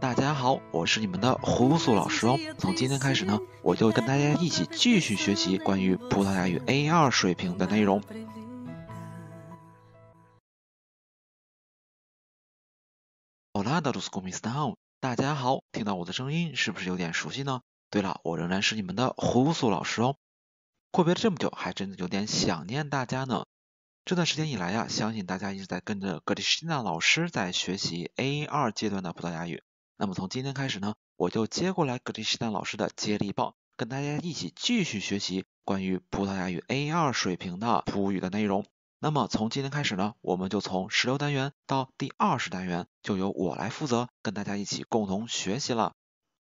大家好，我是你们的胡苏老师哦。从今天开始呢，我就跟大家一起继续学习关于葡萄牙语 A2 水平的内容。好啦，大家 m i s t 斯达，大家好，听到我的声音是不是有点熟悉呢？对了，我仍然是你们的胡苏老师哦。阔别这么久，还真的有点想念大家呢。这段时间以来呀，相信大家一直在跟着格里希丁娜老师在学习 A2 阶段的葡萄牙语。那么从今天开始呢，我就接过来格里希丹老师的接力棒，跟大家一起继续学习关于葡萄牙语 A 二水平的葡语的内容。那么从今天开始呢，我们就从十六单元到第二十单元，就由我来负责跟大家一起共同学习了。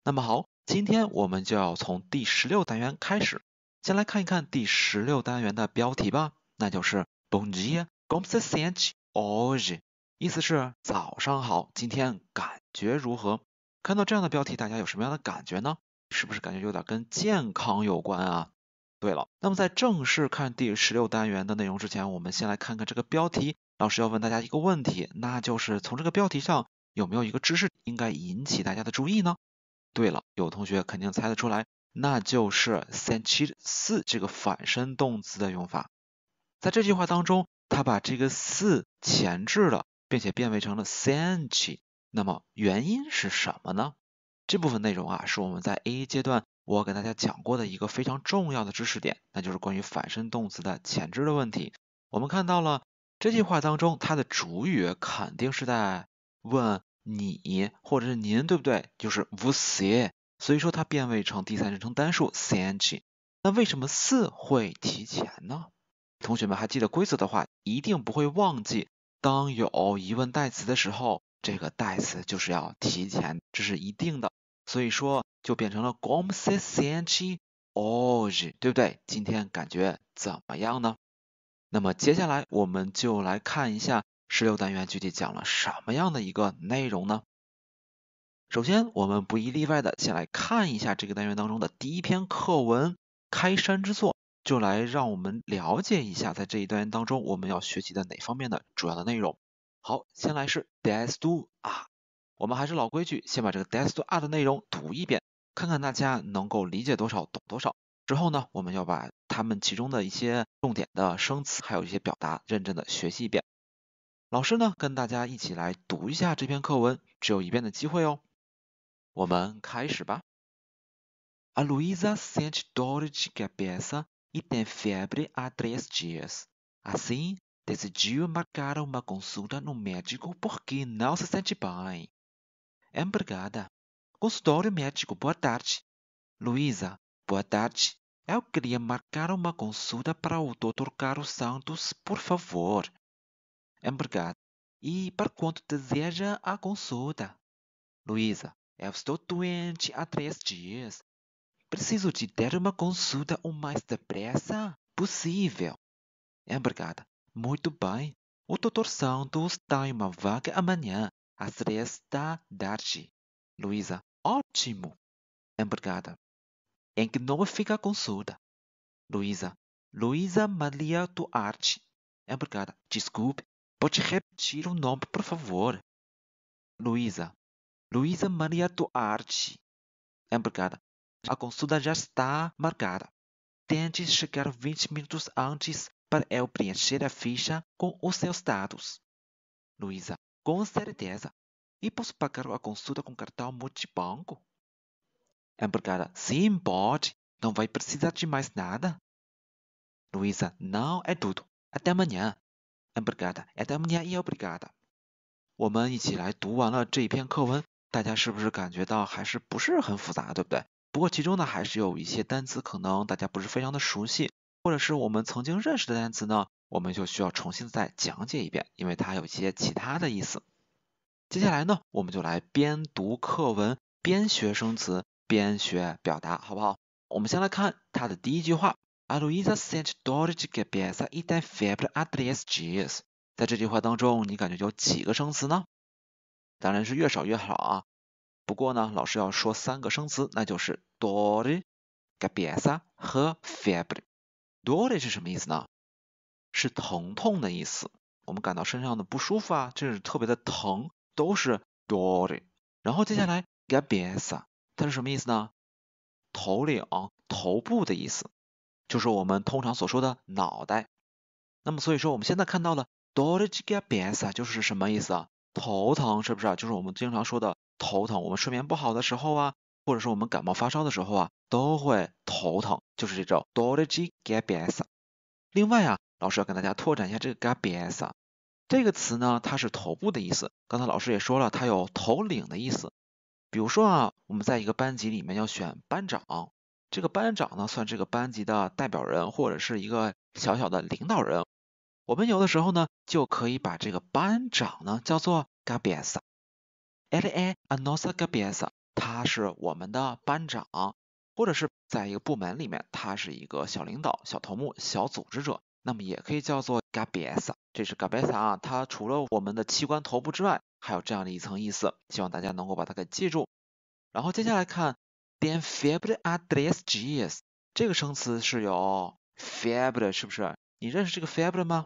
那么好，今天我们就要从第十六单元开始，先来看一看第十六单元的标题吧，那就是 "Bom dia, como se sente hoje？" 意思是早上好，今天感觉如何？看到这样的标题，大家有什么样的感觉呢？是不是感觉有点跟健康有关啊？对了，那么在正式看第十六单元的内容之前，我们先来看看这个标题。老师要问大家一个问题，那就是从这个标题上有没有一个知识应该引起大家的注意呢？对了，有同学肯定猜得出来，那就是 senti 四这个反身动词的用法。在这句话当中，他把这个四前置了，并且变为成了 senti。那么原因是什么呢？这部分内容啊是我们在 A 阶段我给大家讲过的一个非常重要的知识点，那就是关于反身动词的前置的问题。我们看到了这句话当中，它的主语肯定是在问你或者是您，对不对？就是无 e 所以说它变位成第三人称单数 cng。那为什么四会提前呢？同学们还记得规则的话，一定不会忘记，当有疑问代词的时候。这个代词就是要提前，这是一定的，所以说就变成了 gomse cinci og，对不对？今天感觉怎么样呢？那么接下来我们就来看一下十六单元具体讲了什么样的一个内容呢？首先我们不一例外的先来看一下这个单元当中的第一篇课文《开山之作》，就来让我们了解一下在这一单元当中我们要学习的哪方面的主要的内容。好，先来是 d e s t Do a r t 我们还是老规矩，先把这个 d e s t Do a r t 的内容读一遍，看看大家能够理解多少，懂多少。之后呢，我们要把他们其中的一些重点的生词，还有一些表达，认真的学习一遍。老师呢，跟大家一起来读一下这篇课文，只有一遍的机会哦。我们开始吧。A Luiza sente dor de cabeça e tem febre há três dias. Assim decidiu marcar uma consulta no médico porque não se sente bem. Empregada. Consultório médico, boa tarde. Luísa, boa tarde. Eu queria marcar uma consulta para o Dr. Carlos Santos, por favor. Empregada. E para quanto deseja a consulta? Luísa, eu estou doente há três dias. Preciso de ter uma consulta o mais depressa possível. Empregada. Muito bem. O Dr. Santos tem uma vaga amanhã, às três da tarde. Luísa, ótimo. Empregada. Em que nome fica consulta? Luísa, Luísa Maria Duarte. Empregada, desculpe, pode repetir o nome, por favor? Luísa, Luísa Maria Duarte. Empregada, a consulta já está marcada. Tente chegar 20 minutos antes é eu preencher a ficha com os seus dados. Luísa, com certeza. E posso pagar a consulta com cartão multibanco? Empregada, sim, pode. Não vai precisar de mais nada. Luísa, não é tudo. Até amanhã. Empregada, até amanhã e obrigada. 我们一起来读完了这一篇课文，大家是不是感觉到还是不是很复杂，对不对？不过其中呢，还是有一些单词可能大家不是非常的熟悉，或者是我们曾经认识的单词呢，我们就需要重新再讲解一遍，因为它有一些其他的意思。接下来呢，我们就来边读课文边学生词，边学表达，好不好？我们先来看它的第一句话 a l u i z a sent d o r g t e gabiesa i d a febre a t l e s g s 在这句话当中，你感觉有几个生词呢？当然是越少越好啊。不过呢，老师要说三个生词，那就是 d o r i e gabiesa 和 febre。多的是什么意思呢？是疼痛的意思。我们感到身上的不舒服啊，就是特别的疼，都是多的。然后接下来 g a b b e s a 它是什么意思呢？头领、头部的意思，就是我们通常所说的脑袋。那么所以说，我们现在看到的多的 g a b b e s a 就是什么意思啊？头疼是不是啊？就是我们经常说的头疼。我们睡眠不好的时候啊，或者是我们感冒发烧的时候啊，都会头疼。就是这种 d o l o g i g a b i e s 另外啊，老师要跟大家拓展一下这个 g a b i e s 这个词呢，它是头部的意思。刚才老师也说了，它有头领的意思。比如说啊，我们在一个班级里面要选班长，这个班长呢，算这个班级的代表人或者是一个小小的领导人。我们有的时候呢，就可以把这个班长呢叫做 gabiesa。L a anosa gabiesa，他是我们的班长。或者是在一个部门里面，他是一个小领导、小头目、小组织者，那么也可以叫做 gabes，这是 gabes 啊，它除了我们的器官头部之外，还有这样的一层意思，希望大家能够把它给记住。然后接下来看 d n febre ad h e s g s 这个生词是有 febre，是不是？你认识这个 febre 吗？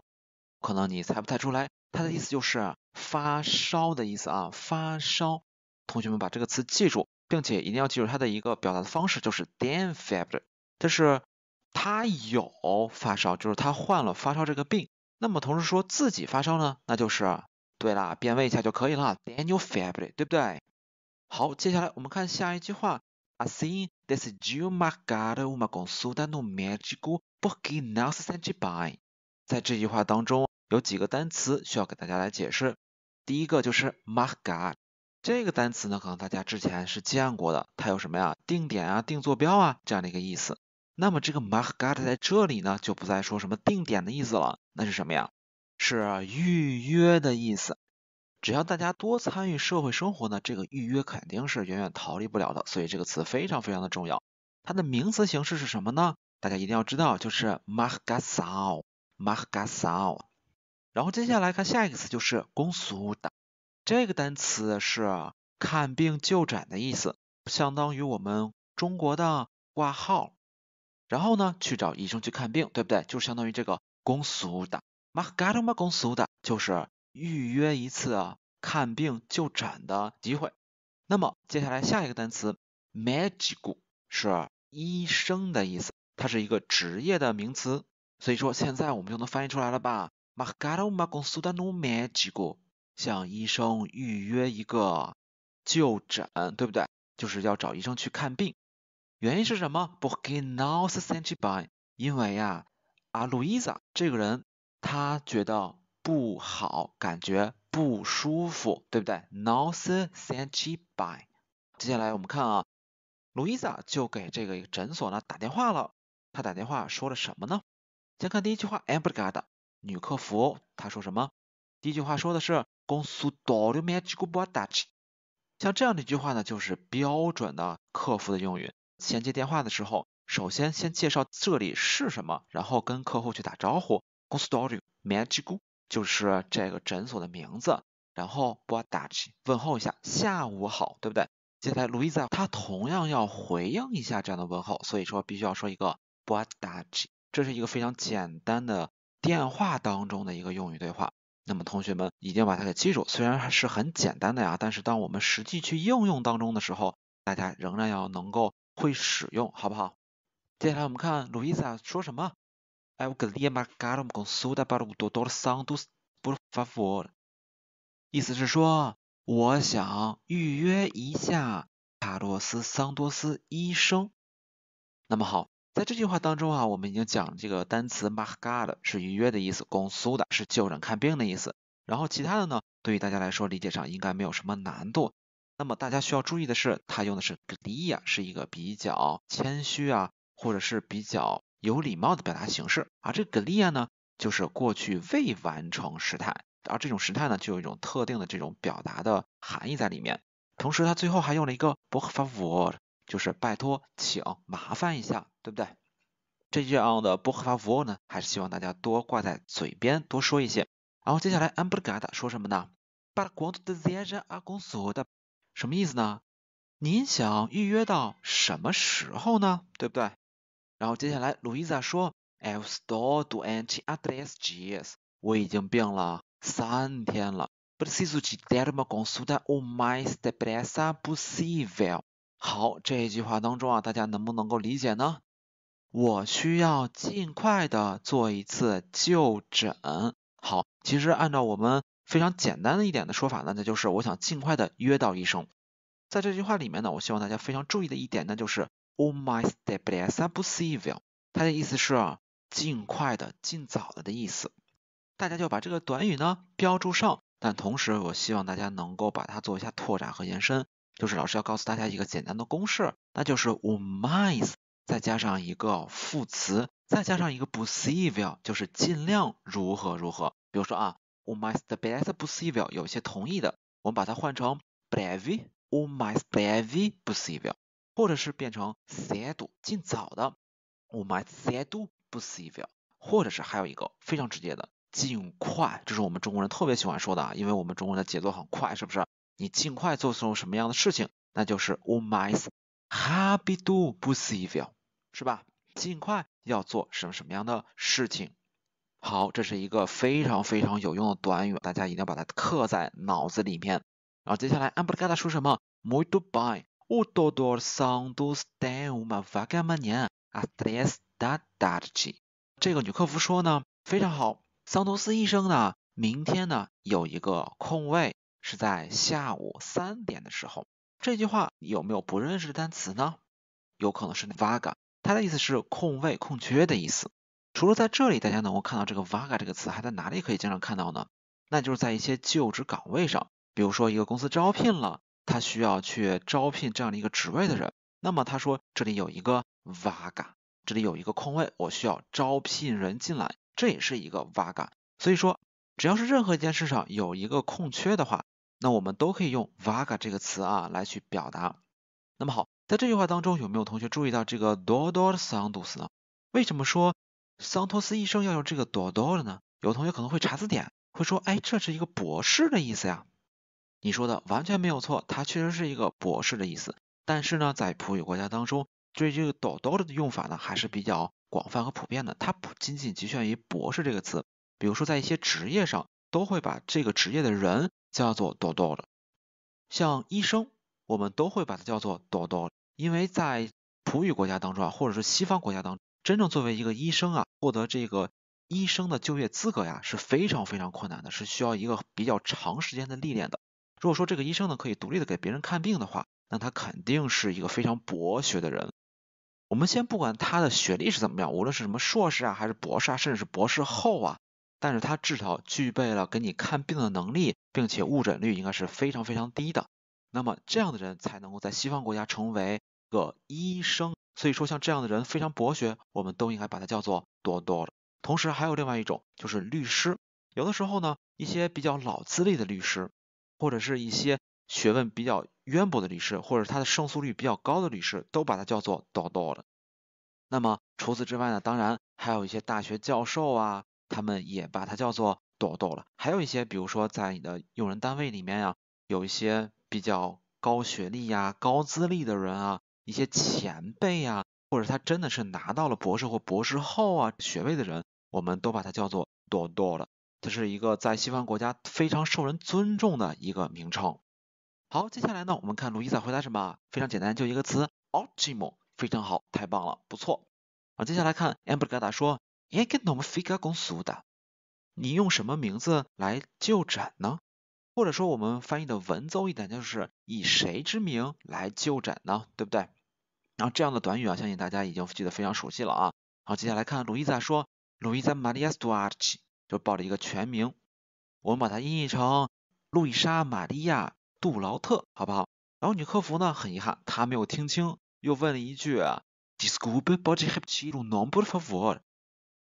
可能你猜不太出来，它的意思就是发烧的意思啊，发烧，同学们把这个词记住。并且一定要记住它的一个表达的方式就是 Dan f e b r e r 但是他有发烧，就是他患了发烧这个病。那么同时说自己发烧呢，那就是对啦，变位一下就可以了，Daniel f e b r e r 对不对？好，接下来我们看下一句话，I see this new market we must go to magical book in our c e n t u b a n 在这句话当中有几个单词需要给大家来解释，第一个就是 m a r k a r 这个单词呢，可能大家之前是见过的，它有什么呀？定点啊，定坐标啊，这样的一个意思。那么这个 mark got 在这里呢，就不再说什么定点的意思了，那是什么呀？是预约的意思。只要大家多参与社会生活呢，这个预约肯定是远远逃离不了的，所以这个词非常非常的重要。它的名词形式是什么呢？大家一定要知道，就是 mark got o m a r o o u 然后接下来看下一个词，就是公俗的。这个单词是看病就诊的意思，相当于我们中国的挂号，然后呢去找医生去看病，对不对？就相当于这个公俗的 m a g a t a m a g g s 就是预约一次看病就诊的机会。那么接下来下一个单词 m a g i c 是医生的意思，它是一个职业的名词。所以说现在我们就能翻译出来了吧 m a g a t a maggsuda no m a g i c 向医生预约一个就诊，对不对？就是要找医生去看病。原因是什么？Because now's n o e c n t e n i e n 因为呀，Luiza 这个人他觉得不好，感觉不舒服，对不对？Now's n o c n t e n i e n 接下来我们看啊 l u i a 就给这个诊所呢打电话了。他打电话说了什么呢？先看第一句话 e m b e r g a d a 女客服，她说什么？第一句话说的是公司 Doro m a g Bo d a 像这样的一句话呢，就是标准的客服的用语。先接电话的时候，首先先介绍这里是什么，然后跟客户去打招呼公司 d o r m g 就是这个诊所的名字，然后 “Bo d a 问候一下，下午好，对不对？接下来路易 a 他同样要回应一下这样的问候，所以说必须要说一个 “Bo Dach”，这是一个非常简单的电话当中的一个用语对话。那么同学们一定要把它给记住，虽然是很简单的呀，但是当我们实际去应用当中的时候，大家仍然要能够会使用，好不好？接下来我们看 Luisa 说什么？哎，我给列马加尔姆·贡苏达巴鲁多多的桑多斯 a r d 意思是说，我想预约一下卡洛斯·桑多斯医生。那么好。在这句话当中啊，我们已经讲这个单词 m a h g a 是预约的意思公苏的是就诊看病的意思。然后其他的呢，对于大家来说理解上应该没有什么难度。那么大家需要注意的是，它用的是 gelia，是一个比较谦虚啊，或者是比较有礼貌的表达形式啊。这个 g l i a 呢，就是过去未完成时态，而这种时态呢，就有一种特定的这种表达的含义在里面。同时，它最后还用了一个 b o k o a v o r d 就是拜托，请麻烦一下，对不对？这样的不合法服务呢，还是希望大家多挂在嘴边，多说一些。然后接下来 a m b r g a d a 说什么呢？Para quanto de d e a já a g o n s o u da？什么意思呢？您想预约到什么时候呢？对不对？然后接下来 l u i s a 说，Estou doente, atrasada。我已经病了三天了，Preciso chegar mais depressa possível。好，这一句话当中啊，大家能不能够理解呢？我需要尽快的做一次就诊。好，其实按照我们非常简单的一点的说法呢，那就是我想尽快的约到医生。在这句话里面呢，我希望大家非常注意的一点呢，就是 “om my stepless p o s i b l e 它的意思是尽快的、尽早了的意思。大家就把这个短语呢标注上，但同时我希望大家能够把它做一下拓展和延伸。就是老师要告诉大家一个简单的公式，那就是“我 must” 再加上一个副词，再加上一个 “possible”，就是尽量如何如何。比如说啊，“我 must the best possible”，有些同意的，我们把它换成 “bravely”，“ 我 must bravely possible”，或者是变成 s u d d l 尽早的，“我 must s e d d l y possible”，或者是还有一个非常直接的“尽快”，这是我们中国人特别喜欢说的，啊，因为我们中国人的节奏很快，是不是？你尽快做出什么样的事情，那就是 h a 乌迈斯哈比杜布 i o u 是吧？尽快要做什么什么样的事情？好，这是一个非常非常有用的短语，大家一定要把它刻在脑子里面。然后接下来安布雷 d 达说什么？莫伊杜班乌多多桑多斯戴乌马瓦盖曼尼阿特雷斯达达吉。这个女客服说呢，非常好。桑托斯医生呢，明天呢有一个空位。是在下午三点的时候，这句话有没有不认识的单词呢？有可能是 vaga，它的意思是空位、空缺的意思。除了在这里，大家能够看到这个 vaga 这个词，还在哪里可以经常看到呢？那就是在一些就职岗位上，比如说一个公司招聘了，他需要去招聘这样的一个职位的人，那么他说这里有一个 vaga，这里有一个空位，我需要招聘人进来，这也是一个 vaga。所以说，只要是任何一件事上有一个空缺的话，那我们都可以用 “vaga” 这个词啊来去表达。那么好，在这句话当中，有没有同学注意到这个 “do d o o r Santos” 呢？为什么说桑托斯医生要用这个 “do d o r 呢？有同学可能会查字典，会说：“哎，这是一个博士的意思呀。”你说的完全没有错，它确实是一个博士的意思。但是呢，在葡语国家当中，对这个 “do d o o r 的用法呢还是比较广泛和普遍的。它不仅仅局限于博士这个词，比如说在一些职业上，都会把这个职业的人。叫做 d o 的。o 像医生，我们都会把它叫做 d o o 因为在葡语国家当中，啊，或者是西方国家当中，真正作为一个医生啊，获得这个医生的就业资格呀，是非常非常困难的，是需要一个比较长时间的历练的。如果说这个医生呢，可以独立的给别人看病的话，那他肯定是一个非常博学的人。我们先不管他的学历是怎么样，无论是什么硕士啊，还是博士啊，甚至是博士后啊。但是他至少具备了给你看病的能力，并且误诊率应该是非常非常低的。那么这样的人才能够在西方国家成为个医生。所以说，像这样的人非常博学，我们都应该把他叫做多多的。同时还有另外一种，就是律师。有的时候呢，一些比较老资历的律师，或者是一些学问比较渊博的律师，或者他的胜诉率比较高的律师，都把他叫做多多的。那么除此之外呢，当然还有一些大学教授啊。他们也把它叫做多多了。还有一些，比如说在你的用人单位里面呀，有一些比较高学历呀、高资历的人啊，一些前辈呀，或者他真的是拿到了博士或博士后啊学位的人，我们都把它叫做多多了。这是一个在西方国家非常受人尊重的一个名称。好，接下来呢，我们看卢伊萨回答什么？非常简单，就一个词 o p t i m e 非常好，太棒了，不错。好，接下来看 Ambergada 说。一个 nom figa consu da，你用什么名字来就诊呢？或者说我们翻译的文绉一点，就是以谁之名来就诊呢？对不对？然后这样的短语啊，相信大家已经记得非常熟悉了啊。好，接下来看 Luisa 说：“ l u i 易莎·玛利亚·杜阿奇”，就报了一个全名。我们把它音译成路易莎·玛利亚·杜劳特，好不好？然后女客服呢，很遗憾她没有听清，又问了一句 d i s c o l p e b o d y e hebt je n u m b e r f a voor。”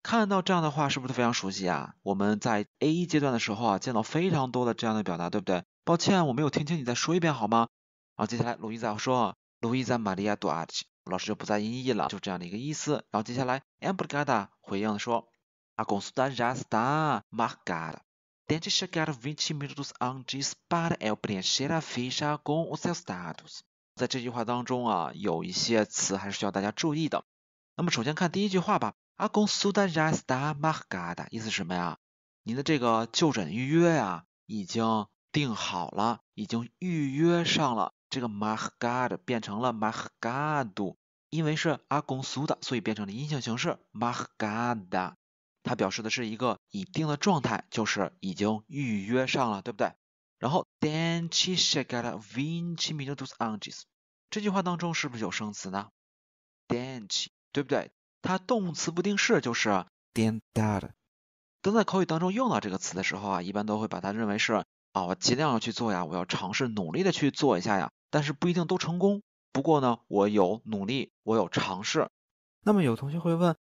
看到这样的话是不是非常熟悉啊？我们在 A 一阶段的时候啊，见到非常多的这样的表达，对不对？抱歉，我没有听清，你再说一遍好吗？然后接下来路易在说，路易在玛利亚多阿奇，老师就不再音译了，就这样的一个意思。然后接下来 Ambrigada 回应说，aguardar já s t á m a r a d o tem que chegar vinte minutos antes para preencher a ficha com os seus t a d u s 在这句话当中啊，有一些词还是需要大家注意的。那么首先看第一句话吧。阿公苏达加斯达马赫嘎达，意思是什么呀？您的这个就诊预约啊，已经定好了，已经预约上了。这个马赫嘎达变成了马赫嘎度，因为是阿公苏的，所以变成了阴性形式马赫嘎达。它表示的是一个已定的状态，就是已经预约上了，对不对？然后电器写给了 w i n c h i m i u dos Anges，这句话当中是不是有生词呢？电器，对不对？它动词不定式就是，dad 当在口语当中用到这个词的时候啊，一般都会把它认为是啊，我尽量要去做呀，我要尝试努力的去做一下呀，但是不一定都成功。不过呢，我有努力，我有尝试。那么有同学会问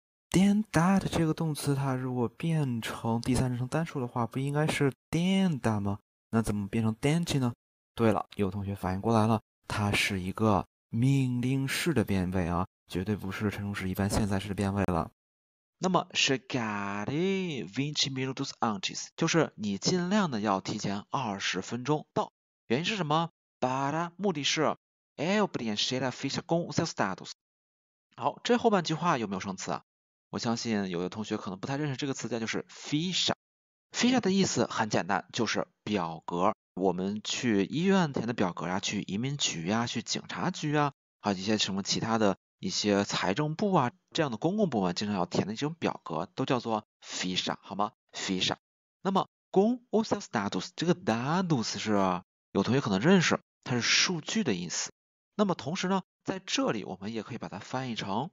，da d 这个动词，它如果变成第三人称单数的话，不应该是 da 吗？那怎么变成 da 呢？对了，有同学反应过来了，它是一个。命令式的变位啊，绝对不是陈述式、一般现在式的变位了。那么，shaggy，which minutes antes，就是你尽量的要提前二十分钟到。原因是什么？But，目的是，help 点谁 a fish 公司 status e s。好，这后半句话有没有生词啊？我相信有的同学可能不太认识这个词，叫就是 fisher。fisher 的意思很简单，就是表格。我们去医院填的表格啊，去移民局啊，去警察局啊，还有一些什么其他的一些财政部啊这样的公共部门经常要填的这种表格，都叫做 FISA，好吗？FISA。那么公 o s os d a t u s 这个 datos 是有同学可能认识，它是数据的意思。那么同时呢，在这里我们也可以把它翻译成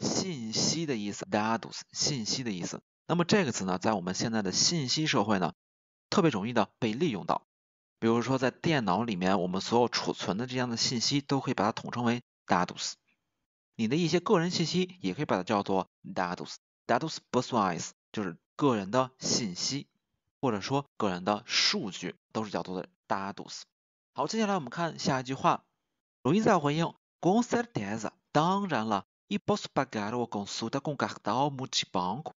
信息的意思，datos 信息的意思。那么这个词呢，在我们现在的信息社会呢，特别容易的被利用到。比如说，在电脑里面，我们所有储存的这样的信息，都可以把它统称为 dados。你的一些个人信息，也可以把它叫做 dados。dados pessoais，就是个人的信息，或者说个人的数据，都是叫做的 dados。好，接下来我们看下一句话。如在回应 g o n certeza，当然了。一 pos pagar o consu da guachão m u i t i banco。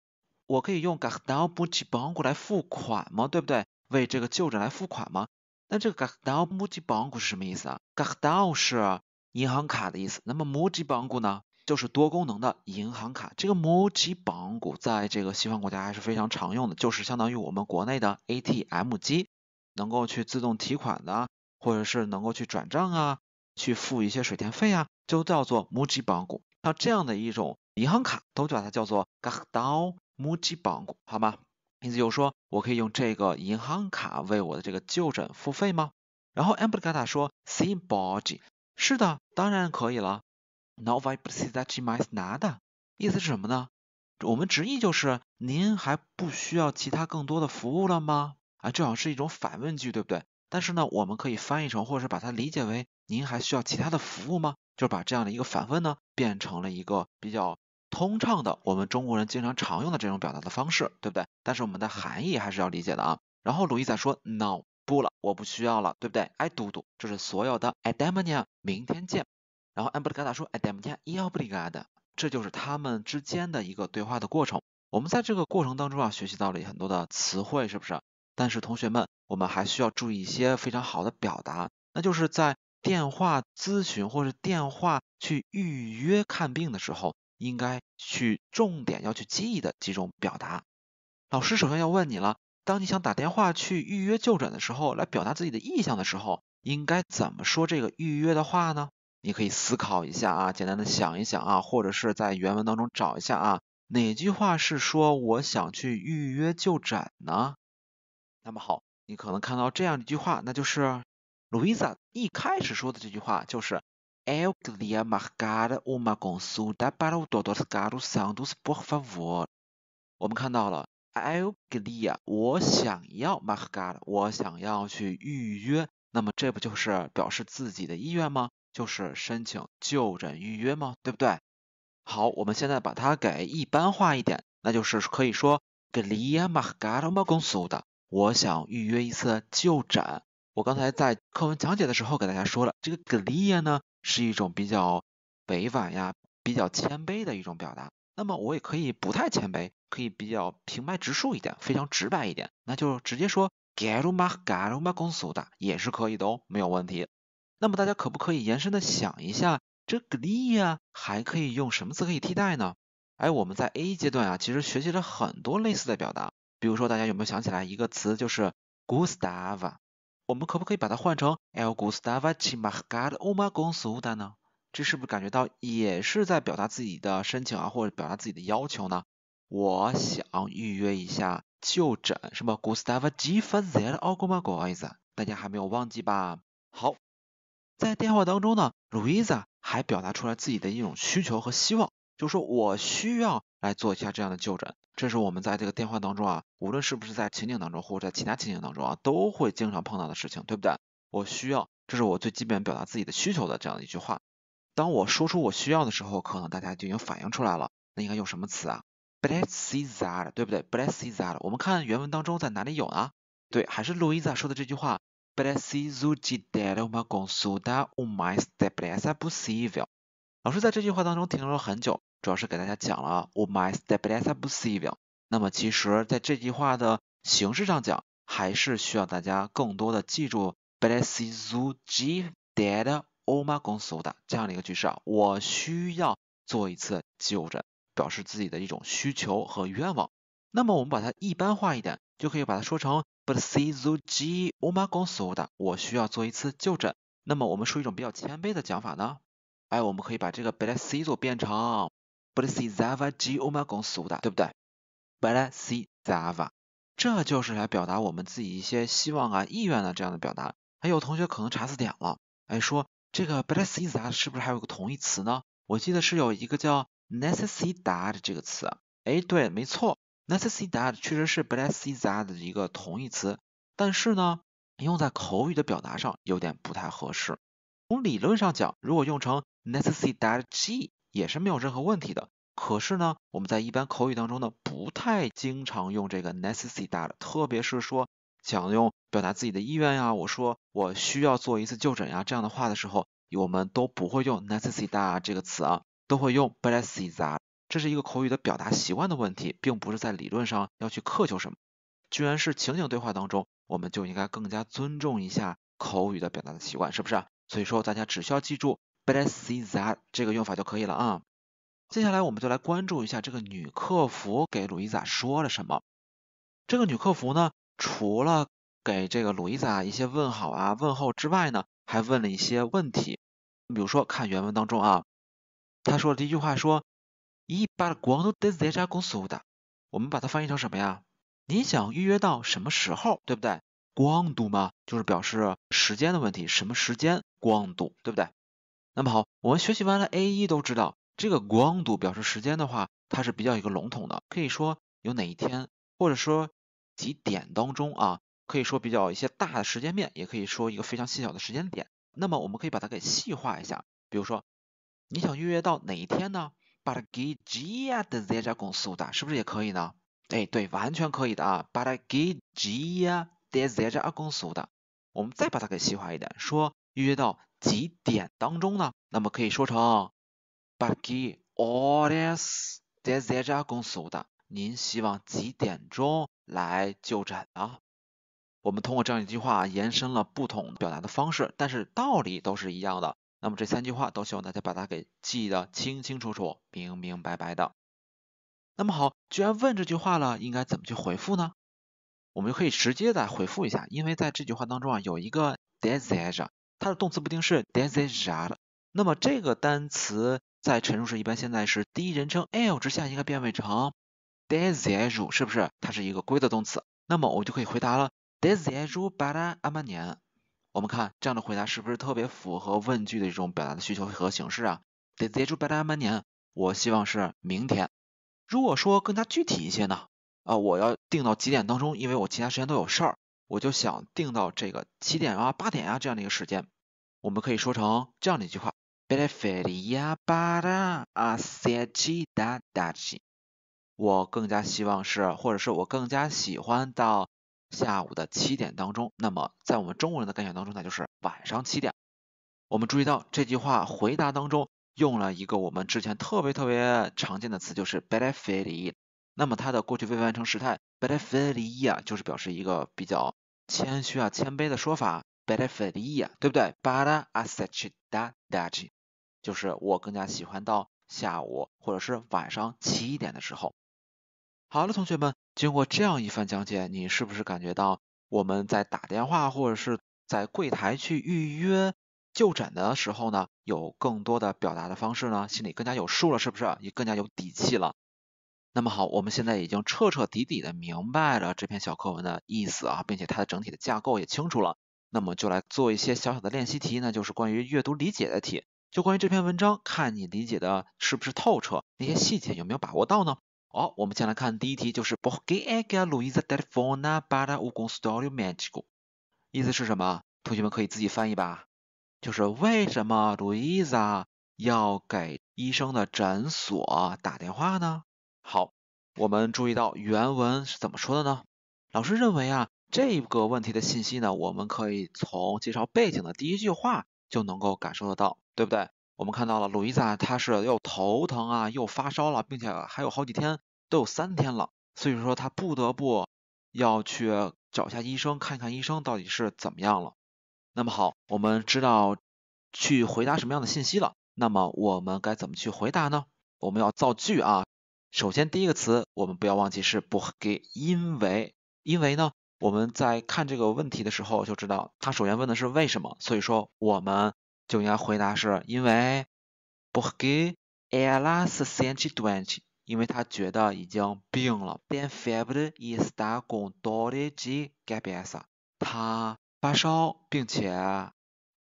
我可以用 guachão m u i t banco 来付款吗？对不对？为这个就诊来付款吗？那这个卡卡道木吉邦古是什么意思啊？卡 a 道是银行卡的意思，那么木吉邦古呢，就是多功能的银行卡。这个木吉邦古在这个西方国家还是非常常用的，就是相当于我们国内的 ATM 机，能够去自动提款的，或者是能够去转账啊，去付一些水电费啊，就叫做木吉邦古。那这样的一种银行卡，都把它叫做卡卡道木吉邦古，好吗？意思就是说，我可以用这个银行卡为我的这个就诊付费吗？然后 Ambrogata 说 s e m b o g y 是的，当然可以了。Non vi pare che mi si nasca。意思是什么呢？我们直译就是，您还不需要其他更多的服务了吗？啊，这好像是一种反问句，对不对？但是呢，我们可以翻译成，或者是把它理解为，您还需要其他的服务吗？就是把这样的一个反问呢，变成了一个比较。通畅的，我们中国人经常常用的这种表达的方式，对不对？但是我们的含义还是要理解的啊。然后鲁伊在说，no，不了，我不需要了，对不对？I d o do，这是所有的。I demonia，明天见。然后恩布里 d 达说，I demonia，b 奥布里 a d 这就是他们之间的一个对话的过程。我们在这个过程当中啊，学习到了很多的词汇，是不是？但是同学们，我们还需要注意一些非常好的表达，那就是在电话咨询或者电话去预约看病的时候。应该去重点要去记忆的几种表达。老师首先要问你了，当你想打电话去预约就诊的时候，来表达自己的意向的时候，应该怎么说这个预约的话呢？你可以思考一下啊，简单的想一想啊，或者是在原文当中找一下啊，哪句话是说我想去预约就诊呢？那么好，你可能看到这样一句话，那就是 Louisa 一开始说的这句话就是。I'll gelia makgada u m a g o n s u d a parau dodosgadaus sangdos b o k f a v o d 我们看到了，I'll gelia，我想要 makgada，我想要去预约，那么这不就是表示自己的意愿吗？就是申请就诊预约吗？对不对？好，我们现在把它给一般化一点，那就是可以说 gelia makgada u m a g o n s u d a 我想预约一次就诊。我刚才在课文讲解的时候给大家说了，这个 g l i a 呢是一种比较委婉呀、比较谦卑的一种表达。那么我也可以不太谦卑，可以比较平白直述一点，非常直白一点，那就直接说 “garmag a r m a 公司的 s a 也是可以的哦，没有问题。那么大家可不可以延伸的想一下，这 g l i a 还可以用什么词可以替代呢？哎，我们在 A 阶段啊，其实学习了很多类似的表达，比如说大家有没有想起来一个词，就是 “gustava”。我们可不可以把它换成 El Gustavo, chmagad, o ma gonsuda 呢？这是不是感觉到也是在表达自己的申请啊，或者表达自己的要求呢？我想预约一下就诊，什么 Gustavo, g i f a zel o ma g u i s a 大家还没有忘记吧？好，在电话当中呢，Luisa 还表达出来自己的一种需求和希望，就说我需要。来做一下这样的就诊，这是我们在这个电话当中啊，无论是不是在情景当中，或者在其他情景当中啊，都会经常碰到的事情，对不对？我需要，这是我最基本表达自己的需求的这样的一句话。当我说出我需要的时候，可能大家就已经反应出来了。那应该用什么词啊 p r e s i s a r 对不对 p r e s i s a r 我们看原文当中在哪里有呢？对，还是 Louisa 说的这句话：Preciso de uma g o n s u d a o mais d e p l e s s a possível。老师在这句话当中停留了很久，主要是给大家讲了“我买 stable s l e e v i n g 那么，其实在这句话的形式上讲，还是需要大家更多的记住 “but see zoo g dead oma o d a 这样的一个句式啊。我需要做一次就诊，表示自己的一种需求和愿望。那么，我们把它一般化一点，就可以把它说成 “but see z o m a g o m s o d a 我需要做一次就诊。那么，我们说一种比较谦卑的讲法呢？哎，我们可以把这个 “blessed” 变成 “blessed that m a go” 嘛，共十五的，对不对？“blessed t h a 这就是来表达我们自己一些希望啊、意愿啊这样的表达。还有同学可能查字典了，哎，说这个 “blessed t a 是不是还有个同义词呢？我记得是有一个叫 “necessity a d 的这个词。哎，对，没错，“necessity a d 确实是 “blessed t a 的一个同义词，但是呢，用在口语的表达上有点不太合适。从理论上讲，如果用成。n e c e s s i t y 也是没有任何问题的。可是呢，我们在一般口语当中呢，不太经常用这个 necessary 的，特别是说想用表达自己的意愿呀，我说我需要做一次就诊呀这样的话的时候，我们都不会用 necessary t h 这个词啊，都会用 b e c e s s a s y 这是一个口语的表达习惯的问题，并不是在理论上要去苛求什么。居然是情景对话当中，我们就应该更加尊重一下口语的表达的习惯，是不是？所以说，大家只需要记住。But I see that 这个用法就可以了啊。接下来我们就来关注一下这个女客服给露易萨说了什么。这个女客服呢，除了给这个露易萨一些问好啊问候之外呢，还问了一些问题。比如说，看原文当中啊，他说的一句话说一 b 的光 quando des e a consulta？” 我们把它翻译成什么呀？你想预约到什么时候，对不对光度嘛，就是表示时间的问题，什么时间光度，对不对？那么好，我们学习完了 A 一都知道，这个光度表示时间的话，它是比较一个笼统的，可以说有哪一天，或者说几点当中啊，可以说比较一些大的时间面，也可以说一个非常细小的时间点。那么我们可以把它给细化一下，比如说你想预约到哪一天呢？把它给 G i 一的 Z j a g o 加 s u d a 是不是也可以呢？哎，对，完全可以的啊。把它给 G i 一的 Z j a g n 二 s u d a 我们再把它给细化一点，说。预约到几点当中呢？那么可以说成，bagai hours deszaja g o n su da。您希望几点钟来就诊呢？我们通过这样一句话延伸了不同表达的方式，但是道理都是一样的。那么这三句话都希望大家把它给记得清清楚楚、明明白白的。那么好，既然问这句话了，应该怎么去回复呢？我们可以直接再回复一下，因为在这句话当中啊，有一个 d e s i r e 它的动词不定式 d e s i r a 的？那么这个单词在陈述式一般现在时第一人称 l 之下应该变位成 d e s i r 是不是？它是一个规的动词。那么我就可以回答了 d e s i r t better 明年。我们看这样的回答是不是特别符合问句的一种表达的需求和形式啊 d e s i r t better 明年，我希望是明天。如果说更加具体一些呢？啊，我要定到几点当中，因为我其他时间都有事儿。我就想定到这个七点啊，八点啊这样的一个时间，我们可以说成这样的一句话。我更加希望是，或者是我更加喜欢到下午的七点当中。那么，在我们中国人的概念当中呢，就是晚上七点。我们注意到这句话回答当中用了一个我们之前特别特别常见的词，就是 b e n t e feel”。那么它的过去未完成时态 b e n t e feel” 啊，就是表示一个比较。谦虚啊，谦卑的说法，b e e f t 对不对？a a acertadaji，就是我更加喜欢到下午或者是晚上七点的时候。好了，同学们，经过这样一番讲解，你是不是感觉到我们在打电话或者是在柜台去预约就诊的时候呢，有更多的表达的方式呢？心里更加有数了，是不是？也更加有底气了？那么好，我们现在已经彻彻底底的明白了这篇小课文的意思啊，并且它的整体的架构也清楚了。那么就来做一些小小的练习题，那就是关于阅读理解的题，就关于这篇文章，看你理解的是不是透彻，那些细节有没有把握到呢？好，我们先来看第一题，就是 b o h g a g a Lisa u call a h e d o n s t o r i o a g i c e 意思是什么？同学们可以自己翻译吧，就是为什么 Luisa 要给医生的诊所打电话呢？好，我们注意到原文是怎么说的呢？老师认为啊，这个问题的信息呢，我们可以从介绍背景的第一句话就能够感受得到，对不对？我们看到了，露易萨她是又头疼啊，又发烧了，并且还有好几天，都有三天了，所以说她不得不要去找一下医生，看一看医生到底是怎么样了。那么好，我们知道去回答什么样的信息了，那么我们该怎么去回答呢？我们要造句啊。首先，第一个词我们不要忘记是 “bogi”，因为，因为呢，我们在看这个问题的时候就知道，他首先问的是为什么，所以说我们就应该回答是因为 “bogi” alas s e n t j d u e n e 因为他觉得已经病了 b e n febri” ista gondolje gabeša，他发烧并且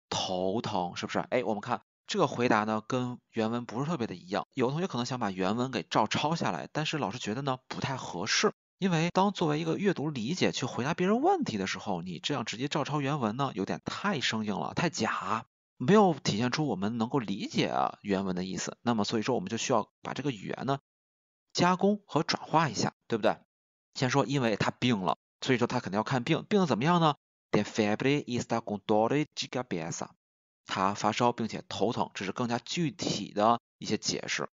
头疼，是不是？哎，我们看。这个回答呢，跟原文不是特别的一样。有的同学可能想把原文给照抄下来，但是老师觉得呢，不太合适。因为当作为一个阅读理解去回答别人问题的时候，你这样直接照抄原文呢，有点太生硬了，太假，没有体现出我们能够理解原文的意思。那么，所以说我们就需要把这个语言呢加工和转化一下，对不对？先说，因为他病了，所以说他肯定要看病。病的怎么样呢 d e f a m i l is a good d o c t o a 他发烧并且头疼，这是更加具体的一些解释。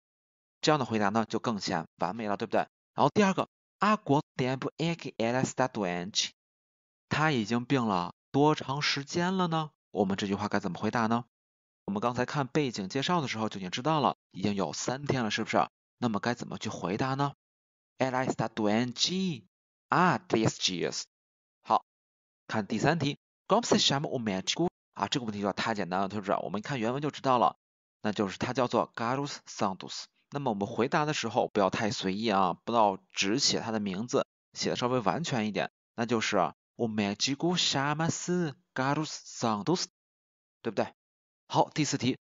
这样的回答呢，就更显完美了，对不对？然后第二个，阿国点不挨给埃拉斯塔多恩奇，他已经病了多长时间了呢？我们这句话该怎么回答呢？我们刚才看背景介绍的时候就已经知道了，已经有三天了，是不是？那么该怎么去回答呢？埃拉斯塔多恩奇啊，three years。好，看第三题，刚不是什么我们没去过。啊，这个问题就太简单了，同志们。我们看原文就知道了，那就是它叫做 g a r u s s a n d u s 那么我们回答的时候不要太随意啊，不要只写它的名字，写的稍微完全一点，那就是 O Magico Shamas g a r u s s a n d u s 对不对？好，第四题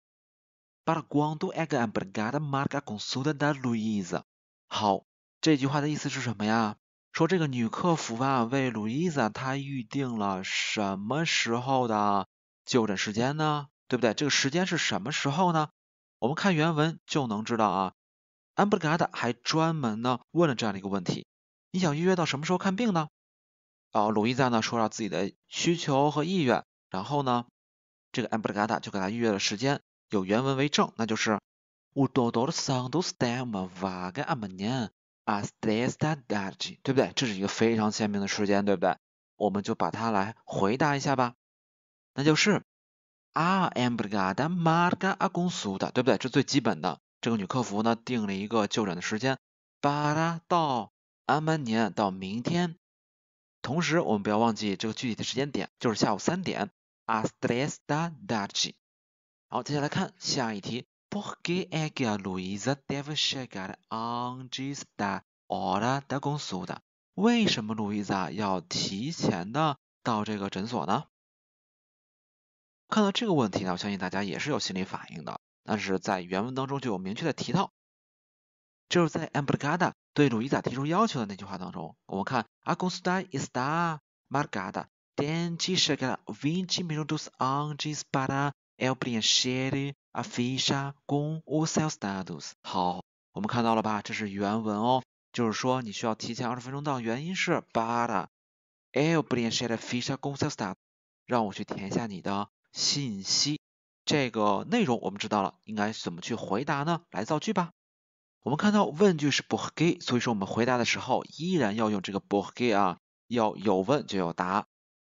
，Para quando é que a r u g a d a maria consulta da Luiza？好，这句话的意思是什么呀？说这个女客服啊为 Luiza 她预定了什么时候的？就诊时间呢？对不对？这个时间是什么时候呢？我们看原文就能知道啊。a m b r g a d a 还专门呢问了这样的一个问题：你想预约到什么时候看病呢？哦，鲁伊在呢说了自己的需求和意愿，然后呢，这个 a m b r g a d a 就给他预约了时间，有原文为证，那就是 “U do do son do stay ma va ga a m a n a n a s t y esta d a 对不对？这是一个非常鲜明的时间，对不对？我们就把它来回答一下吧。那就是啊，embragada，marca o n 阿公苏 a 对不对？这最基本的。这个女客服呢，定了一个就诊的时间，巴达到安曼尼，到明天。同时，我们不要忘记这个具体的时间点，就是下午三点。a s t r e s da d a c i 好，接下来看下一题。porque ella，luisa，deve chegar a n g u s d a h o r a da o n 公苏 a 为什么 l u i 易 a 要提前的到这个诊所呢？看到这个问题呢，我相信大家也是有心理反应的。但是在原文当中就有明确的提到，就是在 a m b r g a d a 对鲁伊达提出要求的那句话当中，我们看 Agusti esta m a r g a d a t e n i i k a vini minutus angis para elbiniški afisha gusel s t a t d u s 好，我们看到了吧？这是原文哦，就是说你需要提前二十分钟到，原因是 para e l b i n i š k e afisha gusel s t a t u s d 让我去填一下你的。信息这个内容我们知道了，应该怎么去回答呢？来造句吧。我们看到问句是 boke，所以说我们回答的时候依然要用这个 boke 啊，要有问就有答。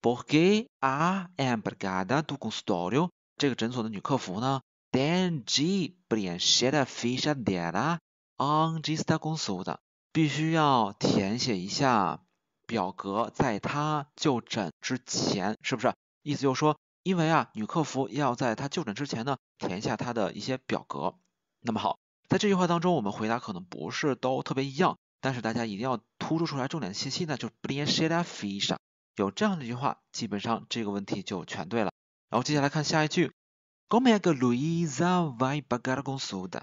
Boke, ah, em brigada do consultório，这个诊所的女客服呢 d e n g, i b i e n s h a a ficha dela, angista o n 公司务 a 必须要填写一下表格，在她就诊之前，是不是？意思就是说。因为啊，女客服要在她就诊之前呢，填一下她的一些表格。那么好，在这句话当中，我们回答可能不是都特别一样，但是大家一定要突出出来重点信息呢，就是不连谁 i s 上，有这样的一句话，基本上这个问题就全对了。然后接下来看下一句，Como é que Luisa vai pagar a consulta？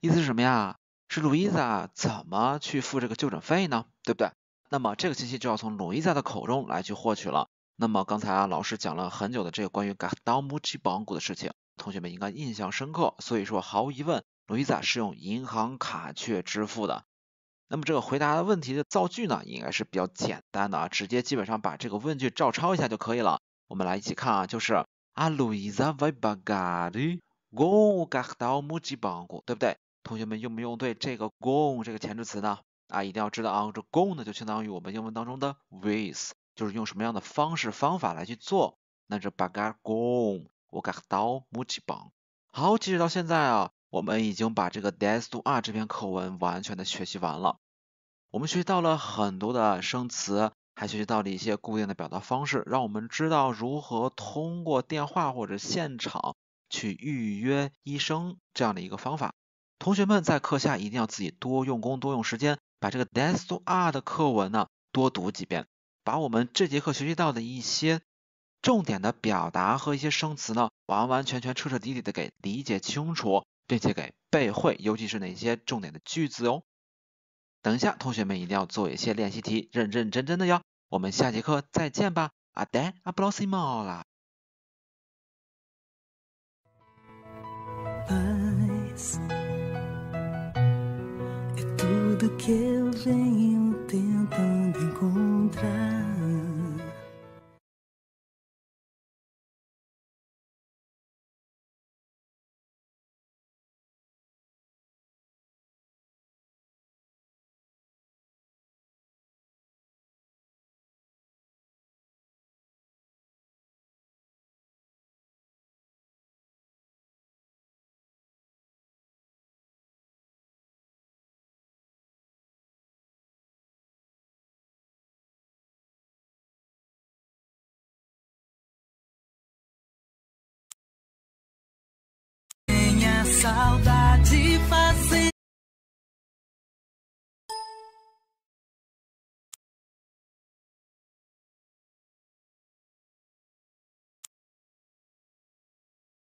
意思是什么呀？是 l u i s a 怎么去付这个就诊费呢？对不对？那么这个信息就要从 l u i s a 的口中来去获取了。那么刚才啊老师讲了很久的这个关于格达木吉邦古的事情，同学们应该印象深刻。所以说毫无疑问，路易 a 是用银行卡去支付的。那么这个回答的问题的造句呢，应该是比较简单的啊，直接基本上把这个问句照抄一下就可以了。我们来一起看啊，就是阿路易萨 d 巴嘎，Go 贡格达 b 吉邦古，对不对？同学们用没用对这个 g g 这个前置词呢？啊，一定要知道啊，这 g g 呢就相当于我们英文当中的 with。就是用什么样的方式方法来去做？那这把该工我该刀母鸡棒。好，截止到现在啊，我们已经把这个《Death to R》这篇课文完全的学习完了。我们学习到了很多的生词，还学习到了一些固定的表达方式，让我们知道如何通过电话或者现场去预约医生这样的一个方法。同学们在课下一定要自己多用功、多用时间，把这个《Death to R》的课文呢多读几遍。把我们这节课学习到的一些重点的表达和一些生词呢，完完全全、彻彻底底的给理解清楚，并且给背会，尤其是哪些重点的句子哦。等一下，同学们一定要做一些练习题，认认真真的哟。我们下节课再见吧，Adé，abracadabra。tentando encontrar. saudade.